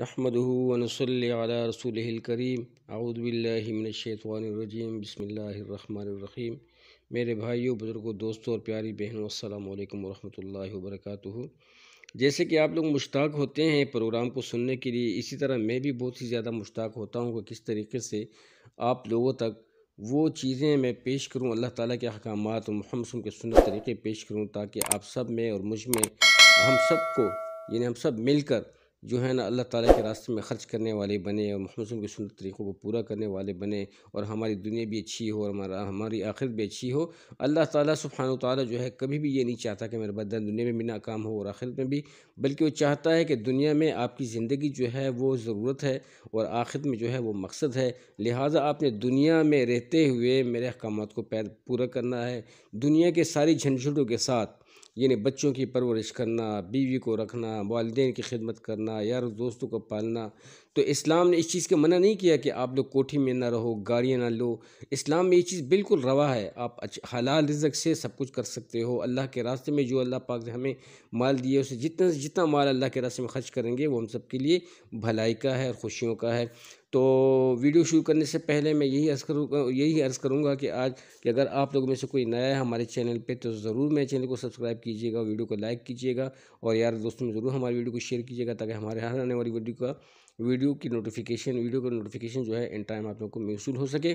نحمده ونصلي على رسوله الكريم اعوذ بالله من الشيطان الرجیم بسم اللہ میرے بھائیوں بزرگوں دوستوں اور پیاری بہنوں السلام علیکم ورحمۃ اللہ وبرکاتہ جیسے کہ آپ لوگ مشتاق ہوتے ہیں پروگرام کو سننے کے لیے اسی طرح میں بھی بہت ہی زیادہ مشتاق ہوتا ہوں کہ کس طریقے سے آپ لوگوں تک وہ چیزیں میں پیش کروں اللہ تعالیٰ کے احکامات اور محمد کے سنت طریقے پیش کروں تاکہ آپ سب میں اور مجھ میں ہم سب کو یعنی ہم سب مل کر جو ہے نا اللہ تعالیٰ کے راستے میں خرچ کرنے والے بنے اور وسلم کے سنت طریقوں کو پورا کرنے والے بنے اور ہماری دنیا بھی اچھی ہو اور ہمارا ہماری آخرت بھی اچھی ہو اللہ تعالیٰ سبحانہ و تعالیٰ جو ہے کبھی بھی یہ نہیں چاہتا کہ میرا بدن دنیا میں بھی ناکام ہو اور آخرت میں بھی بلکہ وہ چاہتا ہے کہ دنیا میں آپ کی زندگی جو ہے وہ ضرورت ہے اور آخر میں جو ہے وہ مقصد ہے لہٰذا آپ نے دنیا میں رہتے ہوئے میرے احکامات کو پورا کرنا ہے دنیا کے ساری جھنجھٹوں کے ساتھ یعنی بچوں کی پرورش کرنا بیوی کو رکھنا والدین کی خدمت کرنا یار دوستوں کو پالنا تو اسلام نے اس چیز کا منع نہیں کیا کہ آپ لوگ کوٹھی میں نہ رہو گاڑیاں نہ لو اسلام میں یہ چیز بالکل روا ہے آپ حلال رزق سے سب کچھ کر سکتے ہو اللہ کے راستے میں جو اللہ پاک نے ہمیں مال دیے اسے جتنا سے جتنا مال اللہ کے راستے میں خرچ کریں گے وہ ہم سب کے لیے بھلائی کا ہے اور خوشیوں کا ہے تو ویڈیو شروع کرنے سے پہلے میں یہی عرض کروں یہی عرض کروں گا کہ آج کہ اگر آپ لوگوں میں سے کوئی نیا ہے ہمارے چینل پہ تو ضرور میرے چینل کو سبسکرائب کیجیے گا ویڈیو کو لائک کیجیے گا اور یار دوستوں میں ضرور ہماری ویڈیو کو شیئر کیجیے گا تاکہ ہمارے ہر آنے والی ویڈیو کا ویڈیو کی نوٹیفیکیشن ویڈیو کا نوٹیفیکیشن جو ہے ان ٹائم آپ لوگوں کو موصول ہو سکے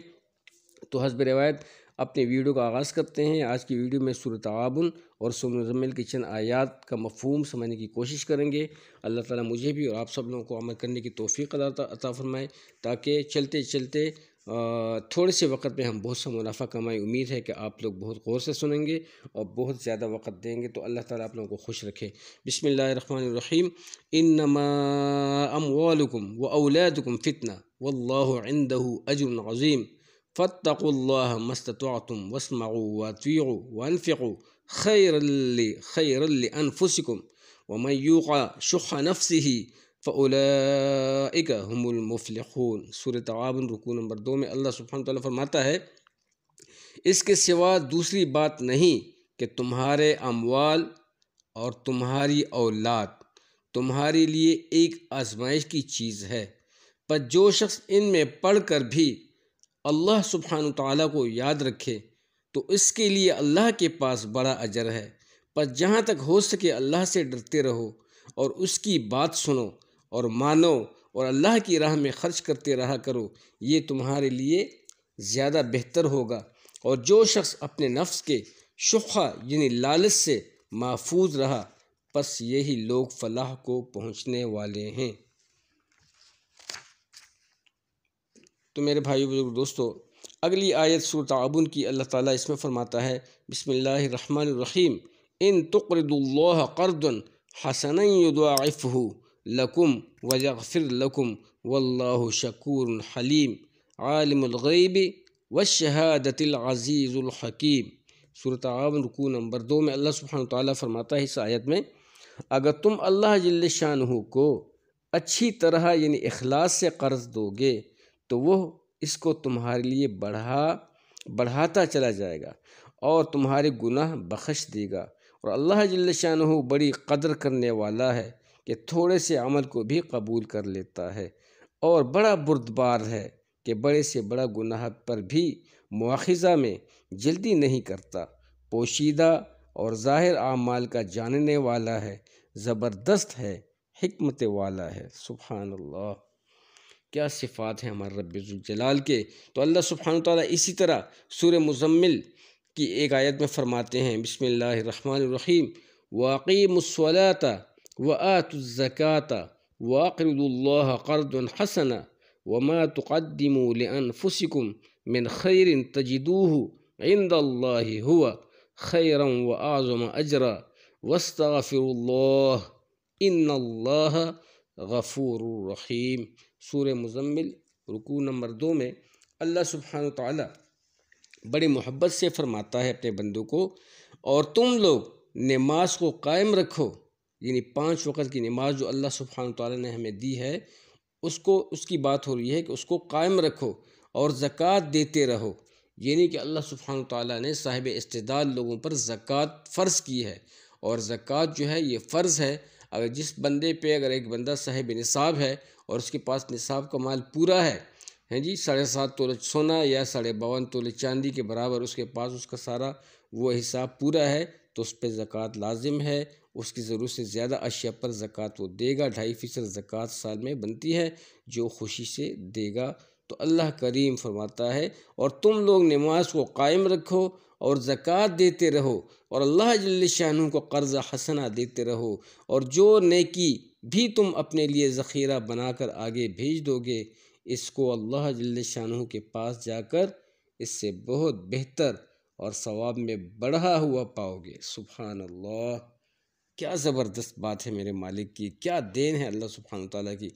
تو حسب روایت اپنے ویڈیو کا آغاز کرتے ہیں آج کی ویڈیو میں سور تعاون اور سمل کی چند آیات کا مفہوم سمجھنے کی کوشش کریں گے اللہ تعالیٰ مجھے بھی اور آپ سب لوگوں کو عمل کرنے کی توفیق عطا فرمائے تاکہ چلتے چلتے تھوڑے سے وقت میں ہم بہت سا منافع کمائیں امید ہے کہ آپ لوگ بہت غور سے سنیں گے اور بہت زیادہ وقت دیں گے تو اللہ تعالیٰ آپ لوگوں کو خوش رکھے بسم اللہ الرحمن الرحیم انما اموالکم و اولادکم فتنہ واللہ عندہ اجر عظیم فتق اللہ مستطعتم تم واتویعوا وانفقوا خیر و خیر خیر انفسکم و میوقا شخ نفس ہی هم المفلحون خون صور تعبل نمبر دو میں اللہ وتعالی فرماتا ہے اس کے سوا دوسری بات نہیں کہ تمہارے اموال اور تمہاری اولاد تمہارے لیے ایک آزمائش کی چیز ہے پر جو شخص ان میں پڑھ کر بھی اللہ سبحان و تعالیٰ کو یاد رکھے تو اس کے لیے اللہ کے پاس بڑا اجر ہے پر جہاں تک ہو سکے اللہ سے ڈرتے رہو اور اس کی بات سنو اور مانو اور اللہ کی راہ میں خرچ کرتے رہا کرو یہ تمہارے لیے زیادہ بہتر ہوگا اور جو شخص اپنے نفس کے شخہ یعنی لالچ سے محفوظ رہا بس یہی لوگ فلاح کو پہنچنے والے ہیں تو میرے بھائی بزرگ دوستو اگلی آیت سور تعاون کی اللہ تعالیٰ اس میں فرماتا ہے بسم اللہ الرحمن الرحیم ان تقرد اللہ قردن حسن یدعفہ لکم و لکم واللہ شکور حلیم عالم الغیب والشہادت العزیز الحکیم سورة تعاون رکو نمبر دو میں اللہ سبحانہ تعالیٰ فرماتا ہے اس آیت میں اگر تم اللہ شانہ کو اچھی طرح یعنی اخلاص سے قرض دو گے تو وہ اس کو تمہارے لیے بڑھا بڑھاتا چلا جائے گا اور تمہارے گناہ بخش دے گا اور اللہ جل شاہ بڑی قدر کرنے والا ہے کہ تھوڑے سے عمل کو بھی قبول کر لیتا ہے اور بڑا بردبار ہے کہ بڑے سے بڑا گناہ پر بھی مواخذہ میں جلدی نہیں کرتا پوشیدہ اور ظاہر اعمال کا جاننے والا ہے زبردست ہے حکمت والا ہے سبحان اللہ کیا صفات ہیں ہمارے رب الجلال کے تو اللہ سبحانہ تعالیٰ اسی طرح سور مزمل کی ایک آیت میں فرماتے ہیں بسم اللہ الرحمن الرحیم و عقیم واقرد اللہ قرد وآد الحسن و مٰۃۃقدم من خیر تجدوه عند اللہ ہوا خیر و اعظم اجرا وسطی اللہ ان اللہ غفور الرحیم سور مزمل رکوع نمبر دو میں اللہ سبحانہ تعالیٰ بڑی محبت سے فرماتا ہے اپنے بندوں کو اور تم لوگ نماز کو قائم رکھو یعنی پانچ وقت کی نماز جو اللہ سبحانہ تعالیٰ نے ہمیں دی ہے اس کو اس کی بات ہو رہی ہے کہ اس کو قائم رکھو اور زکوٰۃ دیتے رہو یعنی کہ اللہ سبحانہ تعالیٰ نے صاحب استدال لوگوں پر زکوٰۃ فرض کی ہے اور زکوٰۃ جو ہے یہ فرض ہے اگر جس بندے پہ اگر ایک بندہ صاحب نصاب ہے اور اس کے پاس نصاب کا مال پورا ہے ہیں جی ساڑھے سات تولے سونا یا ساڑھے باون تولے چاندی کے برابر اس کے پاس اس کا سارا وہ حساب پورا ہے تو اس پہ زکوٰۃ لازم ہے اس کی ضرورت سے زیادہ اشیاء پر زکوٰۃ وہ دے گا ڈھائی فیصد زکوٰۃ سال میں بنتی ہے جو خوشی سے دے گا تو اللہ کریم فرماتا ہے اور تم لوگ نماز کو قائم رکھو اور زکوٰۃ دیتے رہو اور اللہ جل شاہ کو قرض حسنہ دیتے رہو اور جو نیکی بھی تم اپنے لیے ذخیرہ بنا کر آگے بھیج دو گے اس کو اللہ جل شاہ کے پاس جا کر اس سے بہت بہتر اور ثواب میں بڑھا ہوا پاؤ گے سبحان اللہ کیا زبردست بات ہے میرے مالک کی کیا دین ہے اللہ سبحانہ تعالیٰ کی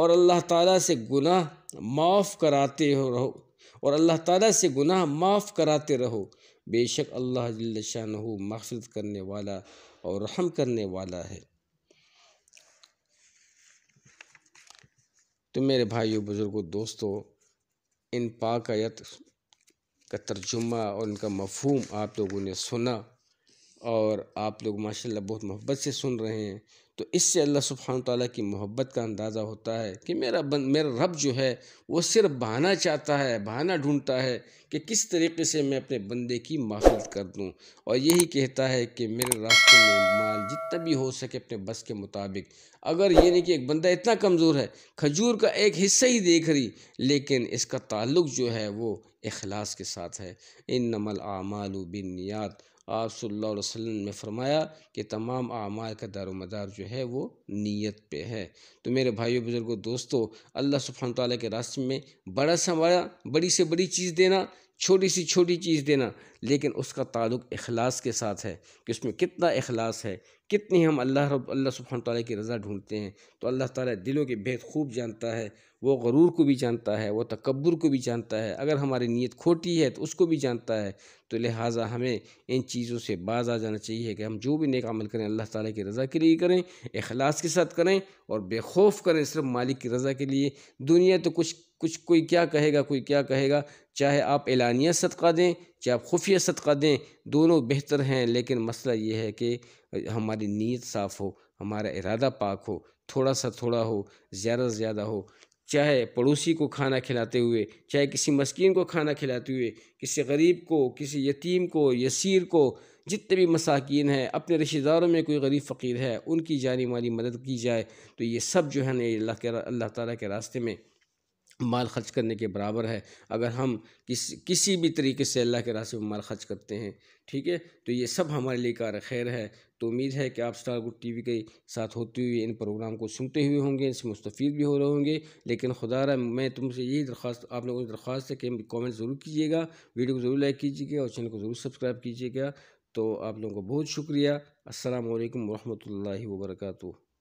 اور اللہ تعالیٰ سے گناہ معاف کراتے ہو رہو اور اللہ تعالیٰ سے گناہ معاف کراتے رہو بے شک اللہ شاہ نُ مغفرت کرنے والا اور رحم کرنے والا ہے تو میرے بھائیو بزرگو بزرگوں ان ان آیت کا ترجمہ اور ان کا مفہوم آپ لوگوں نے سنا اور آپ لوگ ماشاء اللہ بہت محبت سے سن رہے ہیں تو اس سے اللہ سبحانہ تعالیٰ کی محبت کا اندازہ ہوتا ہے کہ میرا بن میرا رب جو ہے وہ صرف بہانہ چاہتا ہے بہانہ ڈھونڈتا ہے کہ کس طریقے سے میں اپنے بندے کی معافیت کر دوں اور یہی کہتا ہے کہ میرے راستے میں مال جتنا بھی ہو سکے اپنے بس کے مطابق اگر یہ نہیں کہ ایک بندہ اتنا کمزور ہے کھجور کا ایک حصہ ہی دیکھ رہی لیکن اس کا تعلق جو ہے وہ اخلاص کے ساتھ ہے ان نمل اعمال و بنیاد آپ صلی اللہ علیہ وسلم نے فرمایا کہ تمام اعمال کا دار و مدار جو ہے وہ نیت پہ ہے تو میرے بھائیو بزرگوں دوستو اللہ سبحانہ تعالیٰ کے راستے میں بڑا سا مڑا بڑی سے بڑی چیز دینا چھوٹی سی چھوٹی چیز دینا لیکن اس کا تعلق اخلاص کے ساتھ ہے کہ اس میں کتنا اخلاص ہے کتنی ہم اللہ رب اللہ سبحان تعالیٰ کی رضا ڈھونڈتے ہیں تو اللہ تعالیٰ دلوں کے بہت خوب جانتا ہے وہ غرور کو بھی جانتا ہے وہ تکبر کو بھی جانتا ہے اگر ہماری نیت کھوٹی ہے تو اس کو بھی جانتا ہے تو لہٰذا ہمیں ان چیزوں سے باز آ جانا چاہیے کہ ہم جو بھی نیک عمل کریں اللہ تعالیٰ کی رضا کے لیے کریں اخلاص کے ساتھ کریں اور بے خوف کریں صرف مالک کی رضا کے لیے دنیا تو کچھ کچھ کوئی کیا کہے گا کوئی کیا کہے گا چاہے آپ اعلانیہ صدقہ دیں چاہے آپ خفیہ صدقہ دیں دونوں بہتر ہیں لیکن مسئلہ یہ ہے کہ ہماری نیت صاف ہو ہمارا ارادہ پاک ہو تھوڑا سا تھوڑا ہو زیادہ سے زیادہ ہو چاہے پڑوسی کو کھانا کھلاتے ہوئے چاہے کسی مسکین کو کھانا کھلاتے ہوئے کسی غریب کو کسی یتیم کو یسیر کو جتنے بھی مساکین ہیں اپنے رشتہ داروں میں کوئی غریب فقیر ہے ان کی جانی مالی مدد کی جائے تو یہ سب جو ہے نا اللہ کے اللہ تعالیٰ کے راستے میں مال خرچ کرنے کے برابر ہے اگر ہم کس کسی بھی طریقے سے اللہ کے راستے میں مال خرچ کرتے ہیں ٹھیک ہے تو یہ سب ہمارے لیے کار خیر ہے تو امید ہے کہ آپ اسٹار گڈ ٹی وی کے ساتھ ہوتے ہوئے ان پروگرام کو سنتے ہوئے ہوں گے ان سے مستفید بھی ہو رہے ہوں گے لیکن خدا را میں تم سے یہی درخواست آپ لوگوں کی درخواست ہے کہ کامنٹ ضرور کیجیے گا ویڈیو کو ضرور لائک کیجیے گا اور چینل کو ضرور سبسکرائب کیجیے گا تو آپ لوگوں کو بہت شکریہ السلام علیکم ورحمۃ اللہ وبرکاتہ